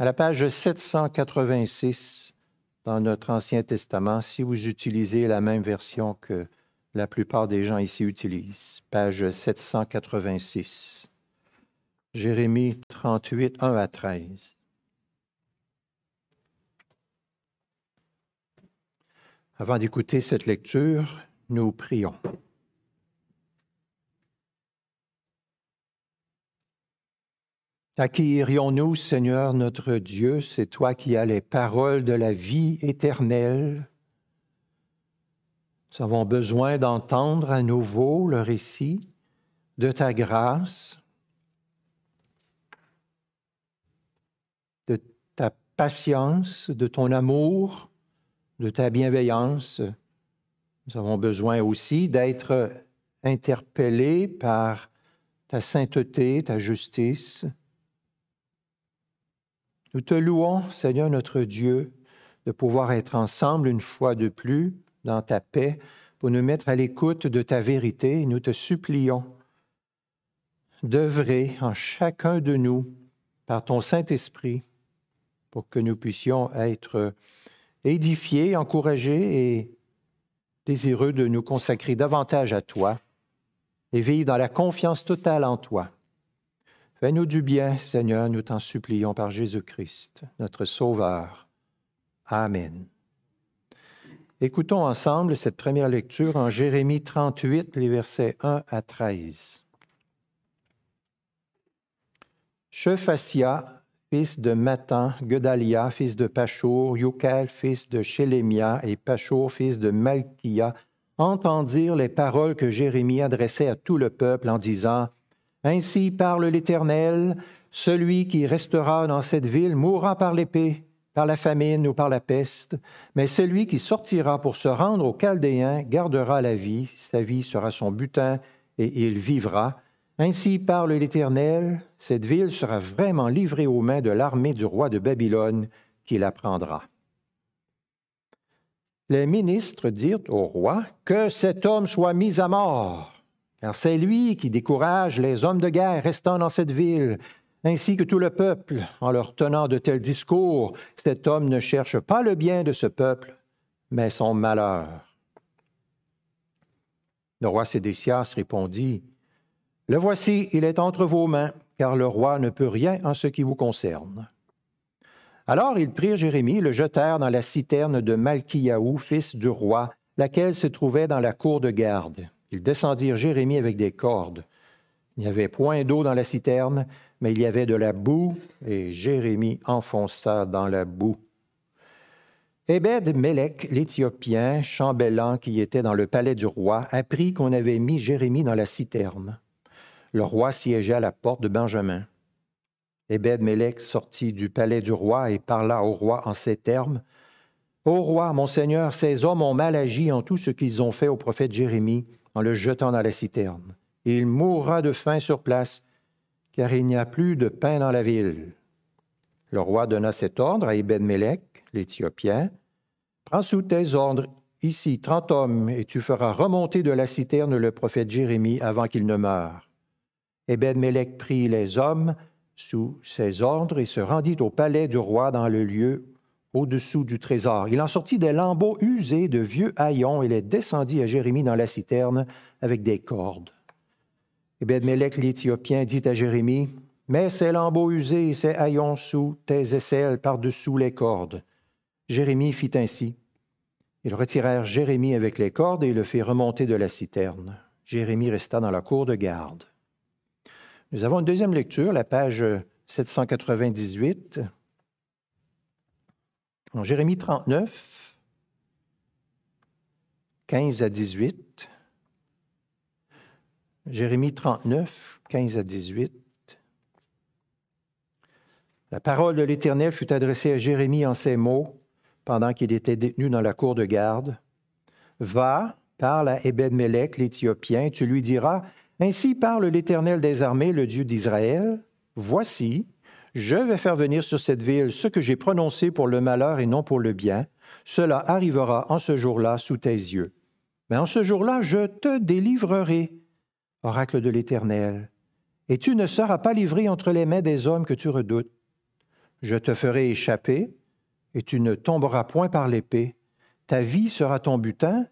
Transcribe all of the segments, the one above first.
À la page 786 dans notre Ancien Testament, si vous utilisez la même version que la plupart des gens ici utilisent, page 786, Jérémie 38, 1 à 13. Avant d'écouter cette lecture, nous prions. Acquérions-nous, Seigneur notre Dieu, c'est toi qui as les paroles de la vie éternelle. Nous avons besoin d'entendre à nouveau le récit de ta grâce, de ta patience, de ton amour, de ta bienveillance. Nous avons besoin aussi d'être interpellés par ta sainteté, ta justice. Nous te louons, Seigneur notre Dieu, de pouvoir être ensemble une fois de plus dans ta paix pour nous mettre à l'écoute de ta vérité. Nous te supplions d'œuvrer en chacun de nous par ton Saint-Esprit pour que nous puissions être édifiés, encouragés et désireux de nous consacrer davantage à toi et vivre dans la confiance totale en toi. Fais-nous du bien, Seigneur, nous t'en supplions par Jésus-Christ, notre Sauveur. Amen. Écoutons ensemble cette première lecture en Jérémie 38, les versets 1 à 13. Shephasia, fils de Matan, Gedalia, fils de Pachour, Yukal, fils de Shélémia, et Pachour, fils de Malkia, entendirent les paroles que Jérémie adressait à tout le peuple en disant ainsi parle l'Éternel, celui qui restera dans cette ville mourra par l'épée, par la famine ou par la peste, mais celui qui sortira pour se rendre aux Chaldéens gardera la vie, sa vie sera son butin, et il vivra. Ainsi parle l'Éternel, cette ville sera vraiment livrée aux mains de l'armée du roi de Babylone, qui la prendra. Les ministres dirent au roi, Que cet homme soit mis à mort car c'est lui qui décourage les hommes de guerre restant dans cette ville, ainsi que tout le peuple, en leur tenant de tels discours. Cet homme ne cherche pas le bien de ce peuple, mais son malheur. Le roi Sédécias répondit, Le voici, il est entre vos mains, car le roi ne peut rien en ce qui vous concerne. Alors ils prirent Jérémie, le jetèrent dans la citerne de Malkiaou, fils du roi, laquelle se trouvait dans la cour de garde. Ils descendirent Jérémie avec des cordes. Il n'y avait point d'eau dans la citerne, mais il y avait de la boue, et Jérémie enfonça dans la boue. Ebed Melech, l'Éthiopien, chambellan qui était dans le palais du roi, apprit qu'on avait mis Jérémie dans la citerne. Le roi siégea à la porte de Benjamin. Ebed Melech sortit du palais du roi et parla au roi en ces termes Ô roi, mon seigneur, ces hommes ont mal agi en tout ce qu'ils ont fait au prophète Jérémie en le jetant dans la citerne. Et il mourra de faim sur place, car il n'y a plus de pain dans la ville. Le roi donna cet ordre à iben mélec l'Éthiopien. Prends sous tes ordres ici trente hommes, et tu feras remonter de la citerne le prophète Jérémie avant qu'il ne meure. iben mélec prit les hommes sous ses ordres et se rendit au palais du roi dans le lieu au-dessous du trésor. Il en sortit des lambeaux usés de vieux haillons et les descendit à Jérémie dans la citerne avec des cordes. Et mélec l'Éthiopien dit à Jérémie, Mets ces lambeaux usés et ces haillons sous tes aisselles par-dessous les cordes. Jérémie fit ainsi. Ils retirèrent Jérémie avec les cordes et le fit remonter de la citerne. Jérémie resta dans la cour de garde. Nous avons une deuxième lecture, la page 798. Jérémie 39, 15 à 18. Jérémie 39, 15 à 18. La parole de l'Éternel fut adressée à Jérémie en ces mots pendant qu'il était détenu dans la cour de garde. Va, parle à Ebed-Melech, l'Éthiopien, tu lui diras, Ainsi parle l'Éternel des armées, le Dieu d'Israël, Voici, je vais faire venir sur cette ville ce que j'ai prononcé pour le malheur et non pour le bien. Cela arrivera en ce jour-là sous tes yeux. Mais en ce jour-là, je te délivrerai, oracle de l'Éternel, et tu ne seras pas livré entre les mains des hommes que tu redoutes. Je te ferai échapper, et tu ne tomberas point par l'épée. Ta vie sera ton butin,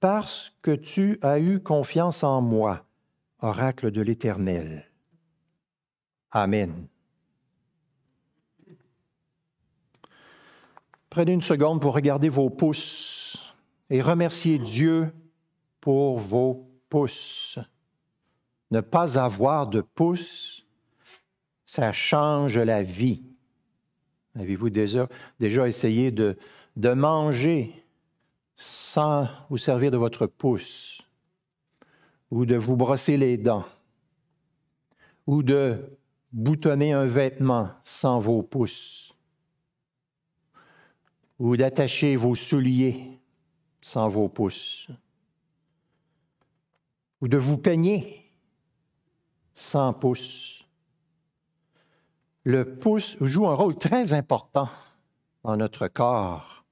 parce que tu as eu confiance en moi, oracle de l'Éternel. Amen. Prenez une seconde pour regarder vos pouces et remercier Dieu pour vos pouces. Ne pas avoir de pouces, ça change la vie. Avez-vous déjà, essayé de manger sans vous servir de votre pouce ou de vous brosser les dents? ou de boutonner un vêtement sans vos pouces ou d'attacher vos souliers sans vos pouces, ou de vous peigner sans pouces. Le pouce joue un rôle très important dans notre corps.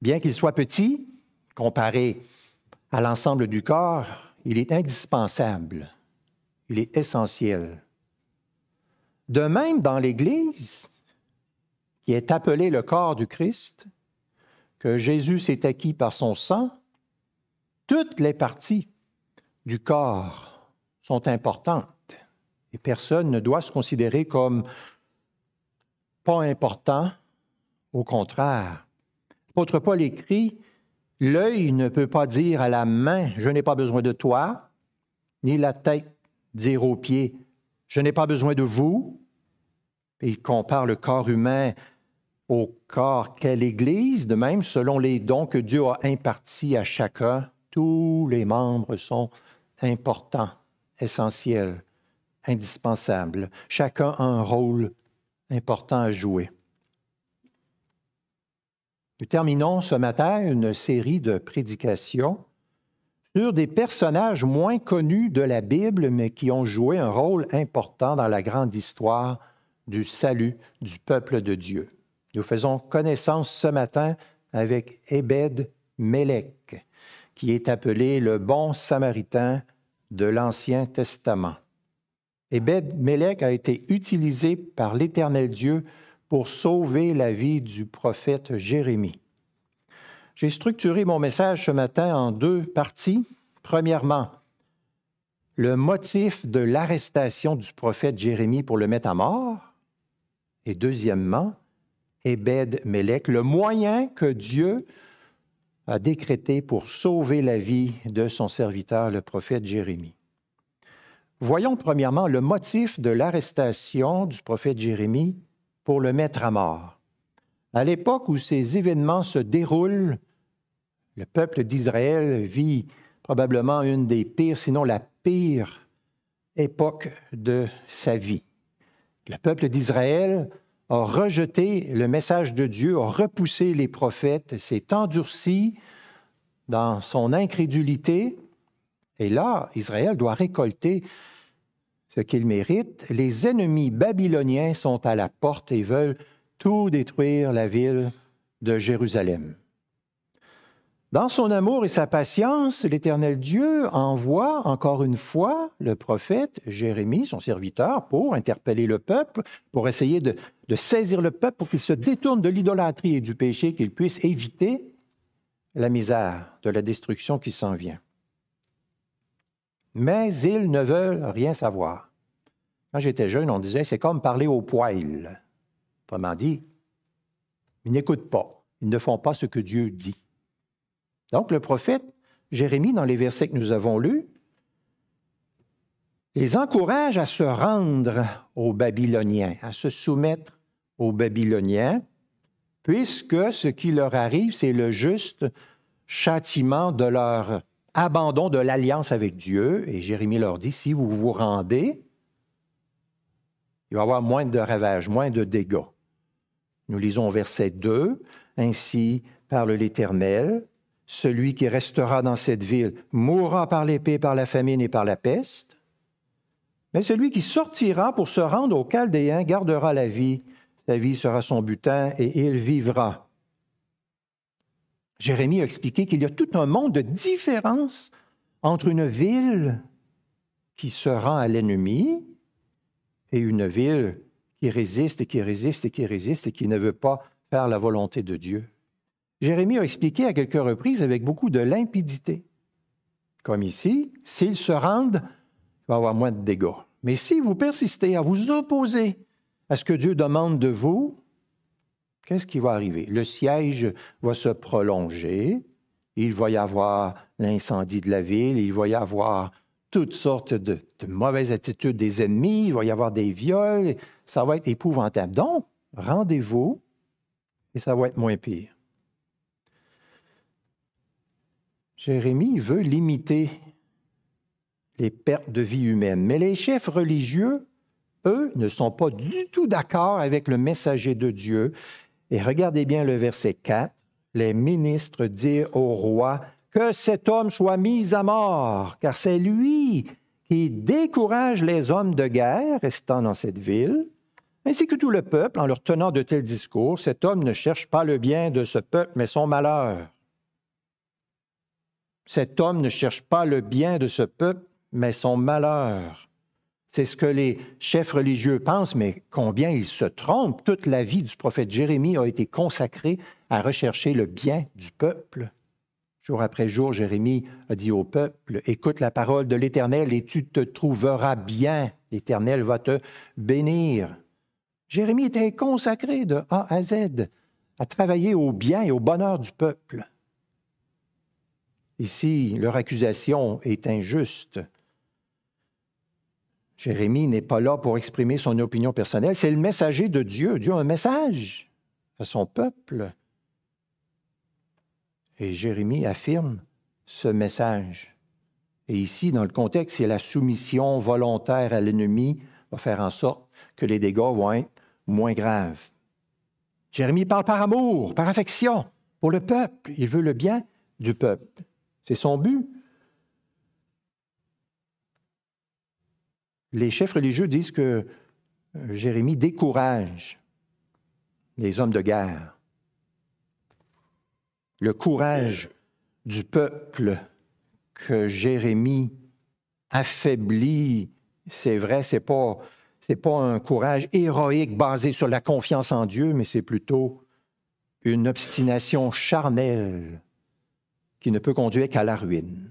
Bien qu'il soit petit, comparé à l'ensemble du corps, il est indispensable, il est essentiel. De même, dans l'Église, qui est appelé le corps du Christ, que Jésus s'est acquis par son sang, toutes les parties du corps sont importantes et personne ne doit se considérer comme pas important. Au contraire, l'apôtre Paul écrit, L'œil ne peut pas dire à la main, je n'ai pas besoin de toi, ni la tête dire aux pieds, je n'ai pas besoin de vous. Et il compare le corps humain au corps qu'est l'Église, de même selon les dons que Dieu a impartis à chacun, tous les membres sont importants, essentiels, indispensables. Chacun a un rôle important à jouer. Nous terminons ce matin une série de prédications sur des personnages moins connus de la Bible, mais qui ont joué un rôle important dans la grande histoire du salut du peuple de Dieu. Nous faisons connaissance ce matin avec Ebed Melech, qui est appelé le bon samaritain de l'Ancien Testament. Ebed Melech a été utilisé par l'Éternel Dieu pour sauver la vie du prophète Jérémie. J'ai structuré mon message ce matin en deux parties. Premièrement, le motif de l'arrestation du prophète Jérémie pour le mettre à mort. Et deuxièmement, Ebed Melech, le moyen que Dieu a décrété pour sauver la vie de son serviteur, le prophète Jérémie. Voyons premièrement le motif de l'arrestation du prophète Jérémie pour le mettre à mort. À l'époque où ces événements se déroulent, le peuple d'Israël vit probablement une des pires, sinon la pire époque de sa vie. Le peuple d'Israël a rejeté le message de Dieu, a repoussé les prophètes, s'est endurci dans son incrédulité. Et là, Israël doit récolter ce qu'il mérite. Les ennemis babyloniens sont à la porte et veulent tout détruire la ville de Jérusalem. Dans son amour et sa patience, l'Éternel Dieu envoie encore une fois le prophète Jérémie, son serviteur, pour interpeller le peuple, pour essayer de, saisir le peuple pour qu'il se détourne de l'idolâtrie et du péché, qu'il puisse éviter la misère, de la destruction qui s'en vient. Mais ils ne veulent rien savoir. Quand j'étais jeune, on disait, c'est comme parler au poil. Autrement dit, ils n'écoutent pas, ils ne font pas ce que Dieu dit. Donc le prophète Jérémie, dans les versets que nous avons lus, les encourage à se rendre aux Babyloniens, à se soumettre aux Babyloniens, puisque ce qui leur arrive, c'est le juste châtiment de leur abandon de l'alliance avec Dieu. Et Jérémie leur dit, si vous vous rendez, il va y avoir moins de ravages, moins de dégâts. Nous lisons verset 2, Ainsi parle l'Éternel, celui qui restera dans cette ville mourra par l'épée, par la famine et par la peste. Mais celui qui sortira pour se rendre aux Chaldéens gardera la vie. Sa vie sera son butin et il vivra. Jérémie a expliqué qu'il y a tout un monde de différence entre une ville qui se rend à l'ennemi et une ville qui résiste et qui résiste et qui résiste et qui ne veut pas faire la volonté de Dieu. Jérémie a expliqué à quelques reprises avec beaucoup de limpidité. Comme ici, s'ils se rendent, il va y avoir moins de dégâts. Mais si vous persistez à vous opposer à ce que Dieu demande de vous, qu'est-ce qui va arriver? Le siège va se prolonger, il va y avoir l'incendie de la ville, il va y avoir toutes sortes de, de, mauvaises attitudes des ennemis, il va y avoir des viols, ça va être épouvantable. Donc, rendez-vous et ça va être moins pire. Jérémie veut limiter les pertes de vie humaine. Mais les chefs religieux, eux, ne sont pas du tout d'accord avec le messager de Dieu. Et regardez bien le verset 4. Les ministres dirent au roi que cet homme soit mis à mort, car c'est lui qui décourage les hommes de guerre restant dans cette ville, ainsi que tout le peuple en leur tenant de tels discours. Cet homme ne cherche pas le bien de ce peuple, mais son malheur. Cet homme ne cherche pas le bien de ce peuple, mais son malheur. C'est ce que les chefs religieux pensent, mais combien ils se trompent. Toute la vie du prophète Jérémie a été consacrée à rechercher le bien du peuple. Jour après jour, Jérémie a dit au peuple, écoute la parole de l'Éternel et tu te trouveras bien. L'Éternel va te bénir. Jérémie était consacré de A à Z à travailler au bien et au bonheur du peuple. Ici, leur accusation est injuste. Jérémie n'est pas là pour exprimer son opinion personnelle, c'est le messager de Dieu. Dieu a un message à son peuple. Et Jérémie affirme ce message. Et ici, dans le contexte, c'est la soumission volontaire à l'ennemi va faire en sorte que les dégâts soient moins graves. Jérémie parle par amour, par affection pour le peuple. Il veut le bien du peuple. C'est son but. Les chefs religieux disent que euh, Jérémie décourage les hommes de guerre. Le courage du peuple que Jérémie affaiblit, c'est vrai, c'est pas n'est pas un courage héroïque basé sur la confiance en Dieu, mais c'est plutôt une obstination charnelle qui ne peut conduire qu'à la ruine.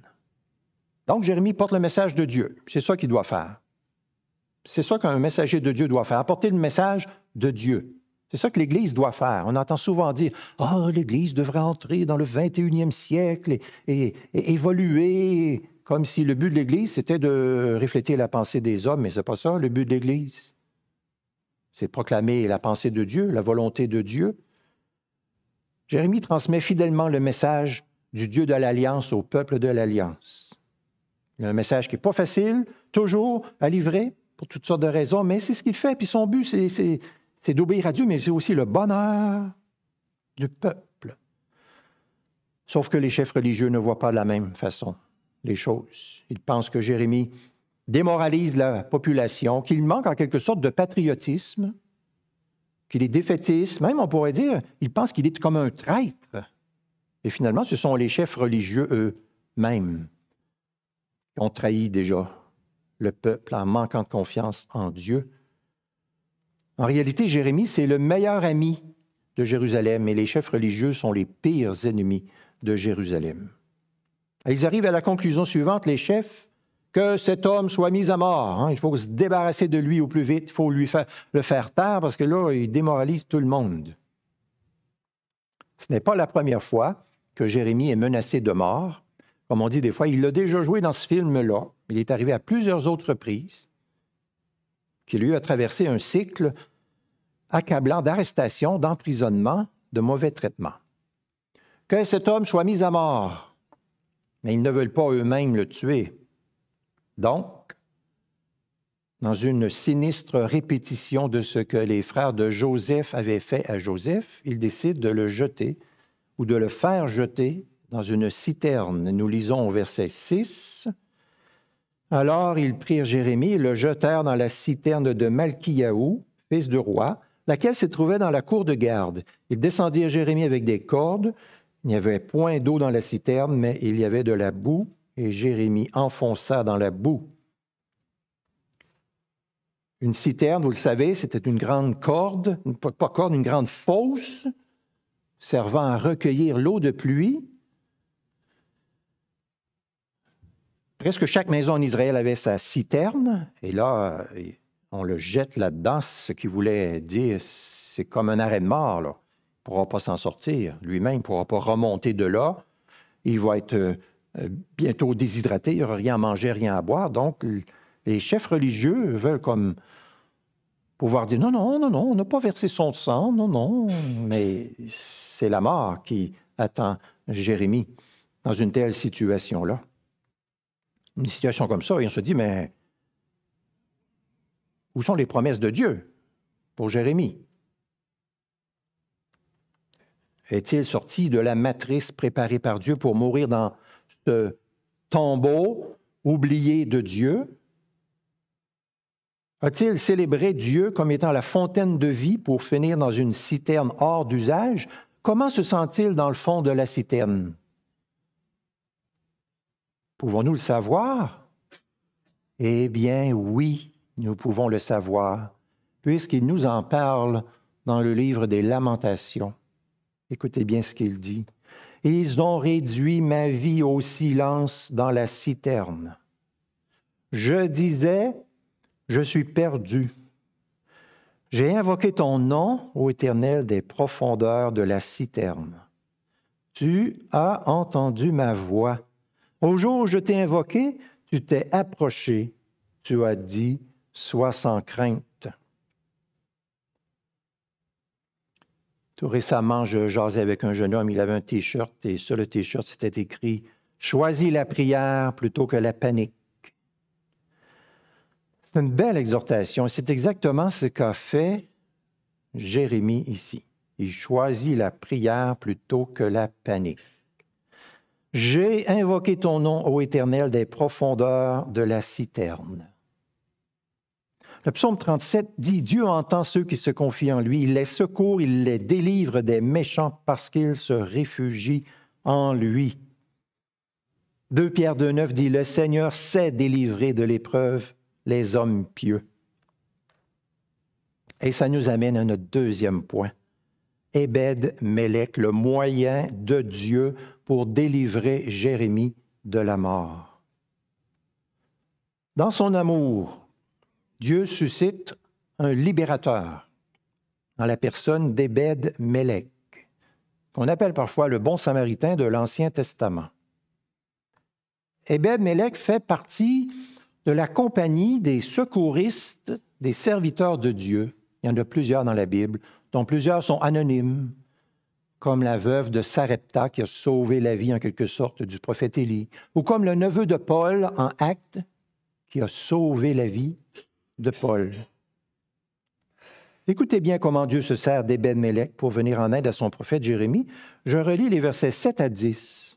Donc Jérémie porte le message de Dieu. C'est ça qu'il doit faire. C'est ça qu'un messager de Dieu doit faire, apporter le message de Dieu. C'est ça que l'Église doit faire. On entend souvent dire Ah, oh, l'Église devrait entrer dans le 21e siècle et, évoluer, comme si le but de l'Église, c'était de refléter la pensée des hommes, mais ce n'est pas ça le but de l'Église. C'est proclamer la pensée de Dieu, la volonté de Dieu. Jérémie transmet fidèlement le message du Dieu de l'Alliance au peuple de l'Alliance. Un message qui n'est pas facile, toujours à livrer, pour toutes sortes de raisons, mais c'est ce qu'il fait. Puis son but, c'est d'obéir à Dieu, mais c'est aussi le bonheur du peuple. Sauf que les chefs religieux ne voient pas de la même façon les choses. Ils pensent que Jérémie démoralise la population, qu'il manque en quelque sorte de patriotisme, qu'il est défaitiste, même on pourrait dire, il pense qu'il est comme un traître. Et finalement, ce sont les chefs religieux eux-mêmes qui ont trahi déjà le peuple en manquant de confiance en Dieu. En réalité, Jérémie, c'est le meilleur ami de Jérusalem et les chefs religieux sont les pires ennemis de Jérusalem. Ils arrivent à la conclusion suivante, les chefs, que cet homme soit mis à mort. Hein. il faut se débarrasser de lui au plus vite, il faut lui le faire taire parce que là, il démoralise tout le monde. Ce n'est pas la première fois que Jérémie est menacé de mort. Comme on dit des fois, il l'a déjà joué dans ce film-là. Il est arrivé à plusieurs autres reprises, qu'il lui a traversé un cycle accablant d'arrestations, d'emprisonnement, de mauvais traitements. Que cet homme soit mis à mort, mais ils ne veulent pas eux-mêmes le tuer. Donc, dans une sinistre répétition de ce que les frères de Joseph avaient fait à Joseph, ils décident de le jeter ou de le faire jeter dans une citerne. Nous lisons au verset 6. Alors ils prirent Jérémie et le jetèrent dans la citerne de malkiaou fils du roi, laquelle se trouvait dans la cour de garde. Ils descendirent Jérémie avec des cordes. Il n'y avait point d'eau dans la citerne, mais il y avait de la boue, et Jérémie enfonça dans la boue. Une citerne, vous le savez, c'était une grande corde, pas corde, une grande fosse servant à recueillir l'eau de pluie. Presque chaque maison en Israël avait sa citerne, et là, on le jette là-dedans, ce qui voulait dire, c'est comme un arrêt de mort, Il ne pourra pas s'en sortir lui-même, ne pourra pas remonter de là. Il va être euh, bientôt déshydraté, il n'y aura rien à manger, rien à boire. Donc, les chefs religieux veulent comme pouvoir dire non, non, non, non, on n'a pas versé son sang, non, non, mais c'est la mort qui attend Jérémie dans une telle situation-là. Une situation comme ça, et on se dit, mais où sont les promesses de Dieu pour Jérémie? Est-il sorti de la matrice préparée par Dieu pour mourir dans ce tombeau oublié de Dieu? A-t-il célébré Dieu comme étant la fontaine de vie pour finir dans une citerne hors d'usage? Comment se sent-il dans le fond de la citerne? Pouvons-nous le savoir? Eh bien oui, nous pouvons le savoir, puisqu'il nous en parle dans le livre des lamentations. Écoutez bien ce qu'il dit. Ils ont réduit ma vie au silence dans la citerne. Je disais, je suis perdu. J'ai invoqué ton nom, ô Éternel, des profondeurs de la citerne. Tu as entendu ma voix. Au jour où je t'ai invoqué, tu t'es approché. Tu as dit, sois sans crainte. Tout récemment, je jasais avec un jeune homme, il avait un t-shirt et sur le t-shirt, c'était écrit Choisis la prière plutôt que la panique. C'est une belle exhortation et c'est exactement ce qu'a fait Jérémie ici. Il choisit la prière plutôt que la panique. J'ai invoqué ton nom, ô Éternel, des profondeurs de la citerne. Le psaume 37 dit, Dieu entend ceux qui se confient en lui, il les secourt, il les délivre des méchants parce qu'ils se réfugient en lui. 2 Pierre 2,9 dit, Le Seigneur sait délivrer de l'épreuve les hommes pieux. Et ça nous amène à notre deuxième point. Ebed Melech, le moyen de Dieu pour délivrer Jérémie de la mort. Dans son amour, Dieu suscite un libérateur dans la personne d'Ebed Melech, qu'on appelle parfois le bon samaritain de l'Ancien Testament. Ebed Melech fait partie de la compagnie des secouristes, des serviteurs de Dieu. Il y en a plusieurs dans la Bible, dont plusieurs sont anonymes, comme la veuve de Sarepta qui a sauvé la vie en quelque sorte du prophète Élie, ou comme le neveu de Paul en Acte qui a sauvé la vie de Paul. Écoutez bien comment Dieu se sert deben mélec pour venir en aide à son prophète Jérémie. Je relis les versets 7 à 10.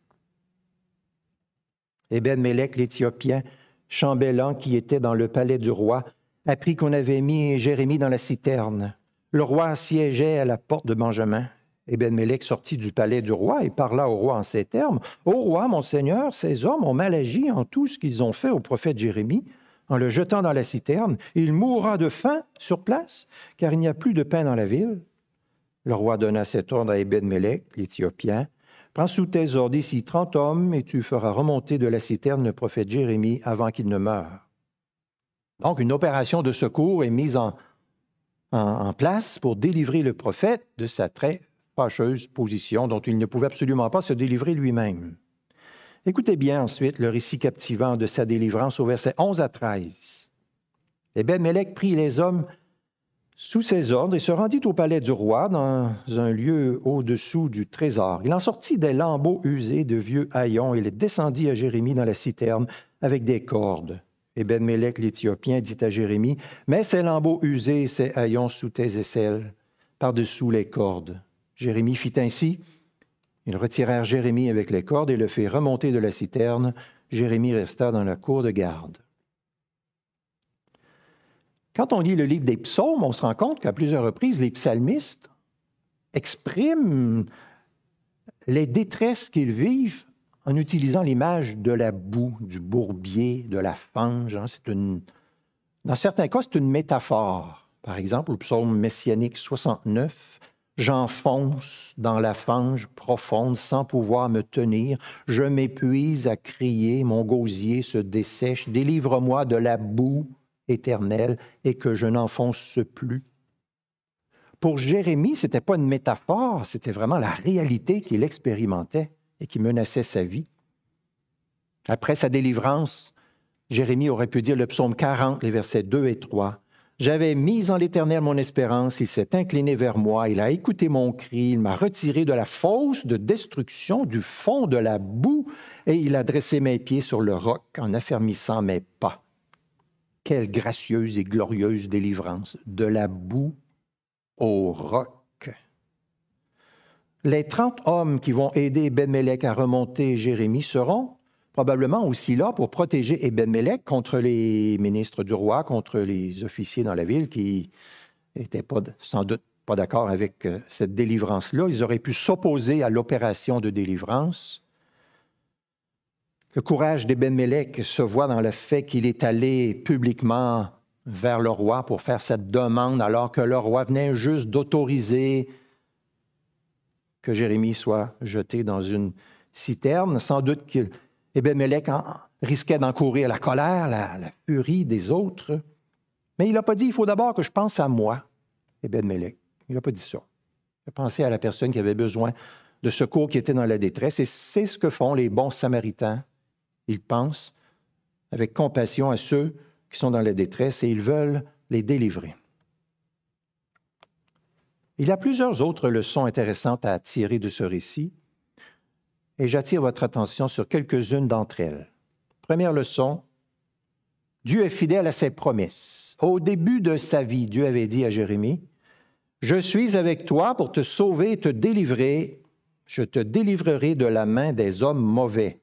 Eben-Mélec, l'Éthiopien, Chambellan, qui était dans le palais du roi, apprit qu'on avait mis Jérémie dans la citerne. Le roi siégeait à la porte de Benjamin. Et sortit du palais du roi et parla au roi en ces termes Ô roi, mon seigneur, ces hommes ont mal agi en tout ce qu'ils ont fait au prophète Jérémie, en le jetant dans la citerne. Il mourra de faim sur place, car il n'y a plus de pain dans la ville. Le roi donna cet ordre à Eben-Mélec, l'Éthiopien, Prends sous tes ordres ici trente hommes, et tu feras remonter de la citerne le prophète Jérémie avant qu'il ne meure. Donc, une opération de secours est mise en, place pour délivrer le prophète de sa très fâcheuse position dont il ne pouvait absolument pas se délivrer lui-même. Écoutez bien ensuite le récit captivant de sa délivrance au verset 11 à 13. Les melech prit les hommes sous ses ordres il se rendit au palais du roi dans un lieu au-dessous du trésor. Il en sortit des lambeaux usés de vieux haillons et les descendit à Jérémie dans la citerne avec des cordes. Et Ben-Mélec l'Éthiopien dit à Jérémie, Mets ces lambeaux usés, ces haillons sous tes aisselles, par-dessous les cordes. Jérémie fit ainsi. Ils retirèrent Jérémie avec les cordes et le fit remonter de la citerne. Jérémie resta dans la cour de garde. Quand on lit le livre des psaumes, on se rend compte qu'à plusieurs reprises, les psalmistes expriment les détresses qu'ils vivent en utilisant l'image de la boue, du bourbier, de la fange. Hein. C'est Dans certains cas, c'est une métaphore. Par exemple, le psaume messianique 69, J'enfonce dans la fange profonde sans pouvoir me tenir. Je m'épuise à crier, mon gosier se dessèche. Délivre-moi de la boue éternel et que je n'enfonce plus. Pour Jérémie, ce n'était pas une métaphore, c'était vraiment la réalité qu'il expérimentait et qui menaçait sa vie. Après sa délivrance, Jérémie aurait pu dire le psaume 40, les versets 2 et 3. J'avais mis en l'Éternel mon espérance, il s'est incliné vers moi, il a écouté mon cri, il m'a retiré de la fosse de destruction, du fond de la boue, et il a dressé mes pieds sur le roc en affermissant mes pas. Quelle gracieuse et glorieuse délivrance, de la boue au roc. Les trente hommes qui vont aider ben à remonter Jérémie seront probablement aussi là pour protéger ben contre les ministres du roi, contre les officiers dans la ville qui n'étaient pas, sans doute pas d'accord avec euh, cette délivrance-là. Ils auraient pu s'opposer à l'opération de délivrance le courage d'Ébène-Mélec se voit dans le fait qu'il est allé publiquement vers le roi pour faire cette demande alors que le roi venait juste d'autoriser que Jérémie soit jeté dans une citerne. Sans doute qu'Ébène-Mélec risquait d'encourir la colère, la, furie des autres. Mais il n'a pas dit, il faut d'abord que je pense à moi, Ébène-Mélec. Il n'a pas dit ça. Il a pensé à la personne qui avait besoin de secours qui était dans la détresse. Et c'est ce que font les bons samaritains ils pensent avec compassion à ceux qui sont dans la détresse et ils veulent les délivrer. Il y a plusieurs autres leçons intéressantes à tirer de ce récit et j'attire votre attention sur quelques-unes d'entre elles. Première leçon, Dieu est fidèle à ses promesses. Au début de sa vie, Dieu avait dit à Jérémie, Je suis avec toi pour te sauver et te délivrer, je te délivrerai de la main des hommes mauvais.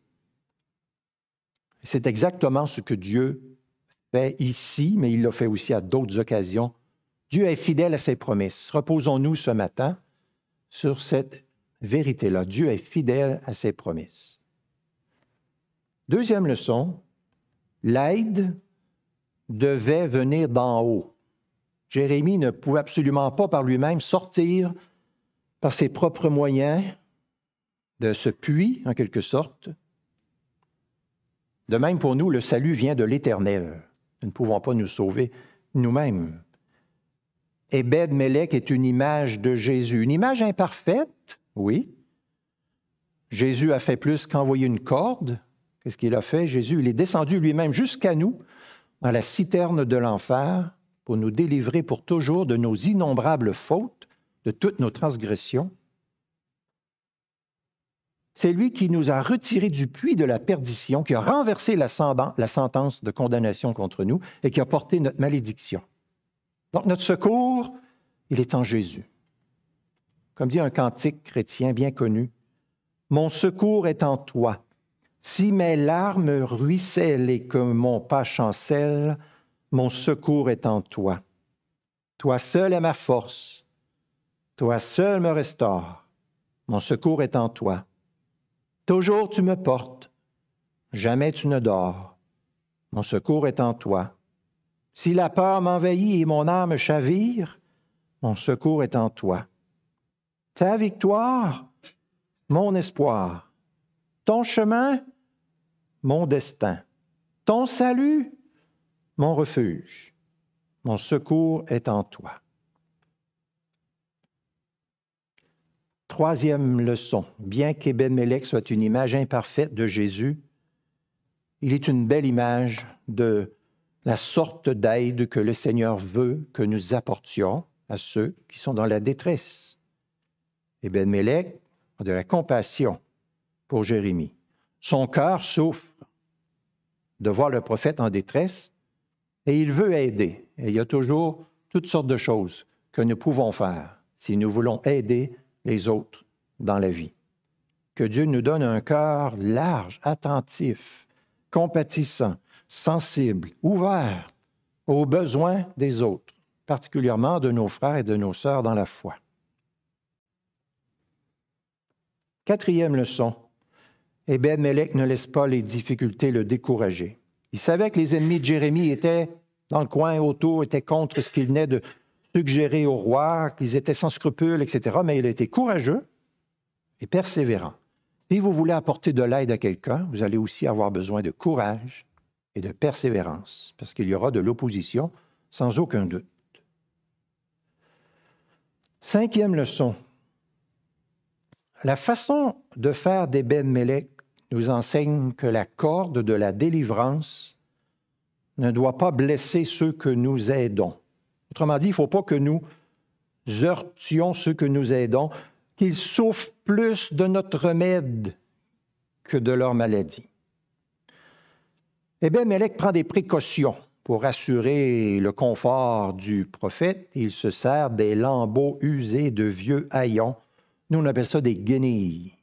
C'est exactement ce que Dieu fait ici, mais il l'a fait aussi à d'autres occasions. Dieu est fidèle à ses promesses. Reposons-nous ce matin sur cette vérité-là. Dieu est fidèle à ses promesses. Deuxième leçon, l'aide devait venir d'en haut. Jérémie ne pouvait absolument pas par lui-même sortir par ses propres moyens de ce puits, en quelque sorte, de même pour nous, le salut vient de l'Éternel. Nous ne pouvons pas nous sauver nous-mêmes. Ebed Melech est une image de Jésus, une image imparfaite, oui. Jésus a fait plus qu'envoyer une corde. Qu'est-ce qu'il a fait? Jésus, il est descendu lui-même jusqu'à nous, dans la citerne de l'enfer, pour nous délivrer pour toujours de nos innombrables fautes, de toutes nos transgressions c'est lui qui nous a retirés du puits de la perdition, qui a renversé la, sentence de condamnation contre nous et qui a porté notre malédiction. Donc notre secours, il est en Jésus. Comme dit un cantique chrétien bien connu, Mon secours est en toi. Si mes larmes ruissellent et que mon pas chancelle, mon secours est en toi. Toi seul est ma force. Toi seul me restaure. Mon secours est en toi. Toujours tu me portes, jamais tu ne dors. Mon secours est en toi. Si la peur m'envahit et mon âme chavire, mon secours est en toi. Ta victoire, mon espoir. Ton chemin, mon destin. Ton salut, mon refuge. Mon secours est en toi. Troisième leçon, bien qu'Eben mélec soit une image imparfaite de Jésus, il est une belle image de la sorte d'aide que le Seigneur veut que nous apportions à ceux qui sont dans la détresse. Eben-Mélec a de la compassion pour Jérémie. Son cœur souffre de voir le prophète en détresse et il veut aider. Et il y a toujours toutes sortes de choses que nous pouvons faire si nous voulons aider les autres dans la vie. Que Dieu nous donne un cœur large, attentif, compatissant, sensible, ouvert aux besoins des autres, particulièrement de nos frères et de nos sœurs dans la foi. Quatrième leçon, Ebed-Melech ne laisse pas les difficultés le décourager. Il savait que les ennemis de Jérémie étaient dans le coin autour, étaient contre ce qu'il venait de, suggéré au roi qu'ils étaient sans scrupules, etc. Mais il a été courageux et persévérant. Si vous voulez apporter de l'aide à quelqu'un, vous allez aussi avoir besoin de courage et de persévérance, parce qu'il y aura de l'opposition, sans aucun doute. Cinquième leçon. La façon de faire des Ben Melech nous enseigne que la corde de la délivrance ne doit pas blesser ceux que nous aidons. Autrement dit, il ne faut pas que nous heurtions ceux que nous aidons, qu'ils souffrent plus de notre remède que de leur maladie. Eh bien, Mélec prend des précautions pour assurer le confort du prophète. Il se sert des lambeaux usés de vieux haillons. Nous, on appelle ça des guenilles.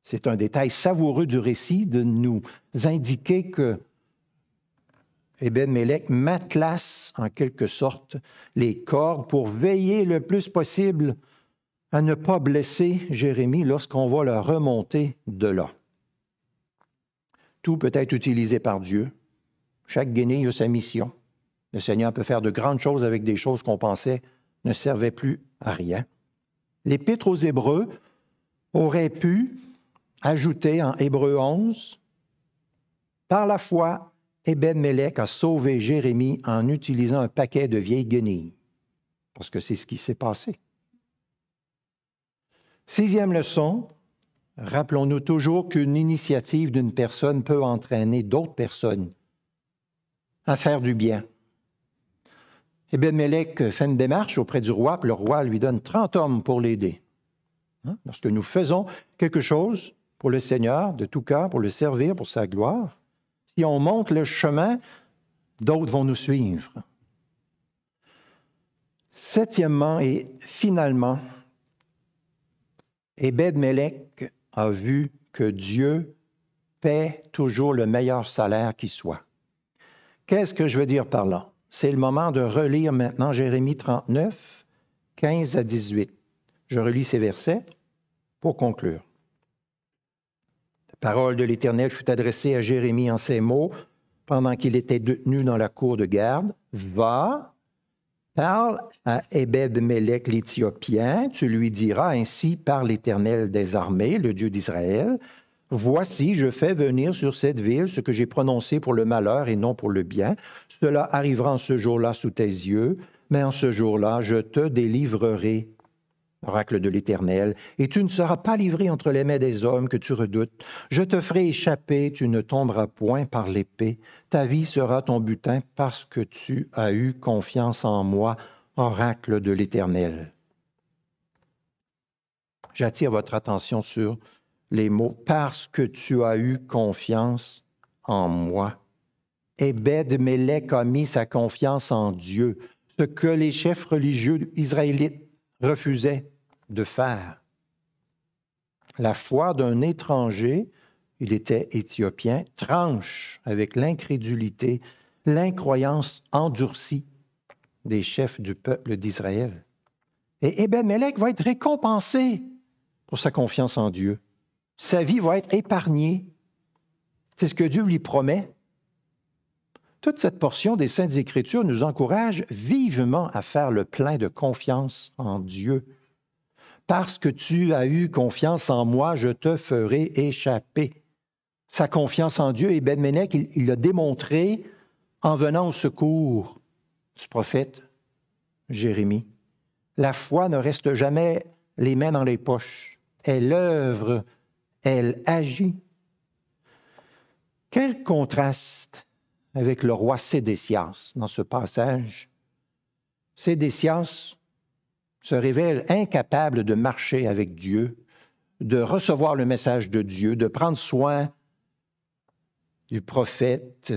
C'est un détail savoureux du récit de nous indiquer que ben-Melech matelasse en quelque sorte les cordes pour veiller le plus possible à ne pas blesser Jérémie lorsqu'on va le remonter de là. Tout peut être utilisé par Dieu. Chaque guenille a sa mission. Le Seigneur peut faire de grandes choses avec des choses qu'on pensait ne servaient plus à rien. L'Épître aux Hébreux aurait pu ajouter en Hébreu 11, Par la foi, Eben-Melech a sauvé Jérémie en utilisant un paquet de vieilles guenilles, parce que c'est ce qui s'est passé. Sixième leçon, rappelons-nous toujours qu'une initiative d'une personne peut entraîner d'autres personnes à faire du bien. Eben-Melech fait une démarche auprès du roi, puis le roi lui donne 30 hommes pour l'aider. Hein? Lorsque nous faisons quelque chose pour le Seigneur, de tout cœur, pour le servir, pour sa gloire, si on montre le chemin, d'autres vont nous suivre. Septièmement et finalement, Ebed-Melech a vu que Dieu paie toujours le meilleur salaire qui soit. Qu'est-ce que je veux dire par là? C'est le moment de relire maintenant Jérémie 39, 15 à 18. Je relis ces versets pour conclure parole de l'Éternel fut adressée à Jérémie en ces mots, pendant qu'il était détenu dans la cour de garde. Va, parle à Ebed-Melech l'Éthiopien, tu lui diras ainsi par l'Éternel des armées, le Dieu d'Israël. Voici, je fais venir sur cette ville ce que j'ai prononcé pour le malheur et non pour le bien. Cela arrivera en ce jour-là sous tes yeux, mais en ce jour-là, je te délivrerai oracle de l'Éternel, et tu ne seras pas livré entre les mains des hommes que tu redoutes. Je te ferai échapper, tu ne tomberas point par l'épée. Ta vie sera ton butin parce que tu as eu confiance en moi, oracle de l'Éternel. J'attire votre attention sur les mots parce que tu as eu confiance en moi. Ebed-Mélec a mis sa confiance en Dieu, ce que les chefs religieux israélites refusait de faire. La foi d'un étranger, il était éthiopien, tranche avec l'incrédulité, l'incroyance endurcie des chefs du peuple d'Israël. Et Ebemelech va être récompensé pour sa confiance en Dieu. Sa vie va être épargnée. C'est ce que Dieu lui promet. Toute cette portion des Saintes Écritures nous encourage vivement à faire le plein de confiance en Dieu. Parce que tu as eu confiance en moi, je te ferai échapper. Sa confiance en Dieu, et ben il l'a démontré en venant au secours ce prophète Jérémie. La foi ne reste jamais les mains dans les poches. Elle œuvre, elle agit. Quel contraste avec le roi Sédécias dans ce passage. Sédécias se révèle incapable de marcher avec Dieu, de recevoir le message de Dieu, de prendre soin du prophète.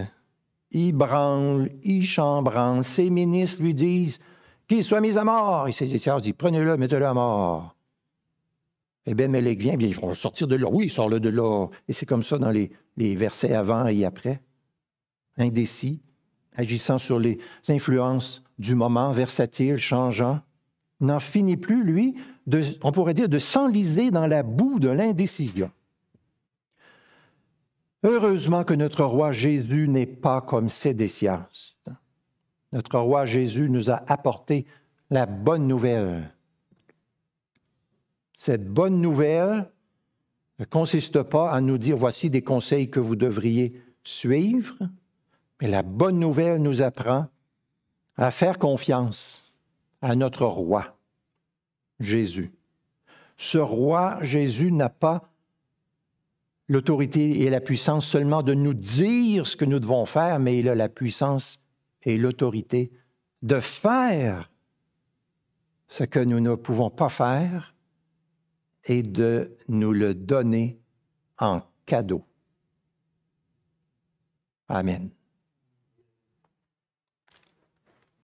Il branle, il chambranle. Ses ministres lui disent qu'il soit mis à mort. Et Sédécias dit prenez-le, mettez-le à mort. Eh bien, Melek vient, bien, ils sortir de là. Oui, sort de là. Et c'est comme ça dans les versets avant et après indécis, agissant sur les influences du moment, versatile, changeant. N'en finit plus, lui, on pourrait dire, de s'enliser dans la boue de l'indécision. Heureusement que notre roi Jésus n'est pas comme Sédécias. Notre roi Jésus nous a apporté la bonne nouvelle. Cette bonne nouvelle ne consiste pas à nous dire voici des conseils que vous devriez suivre, et la bonne nouvelle nous apprend à faire confiance à notre roi, Jésus. Ce roi, Jésus, n'a pas l'autorité et la puissance seulement de nous dire ce que nous devons faire, mais il a la puissance et l'autorité de faire ce que nous ne pouvons pas faire et de nous le donner en cadeau. Amen.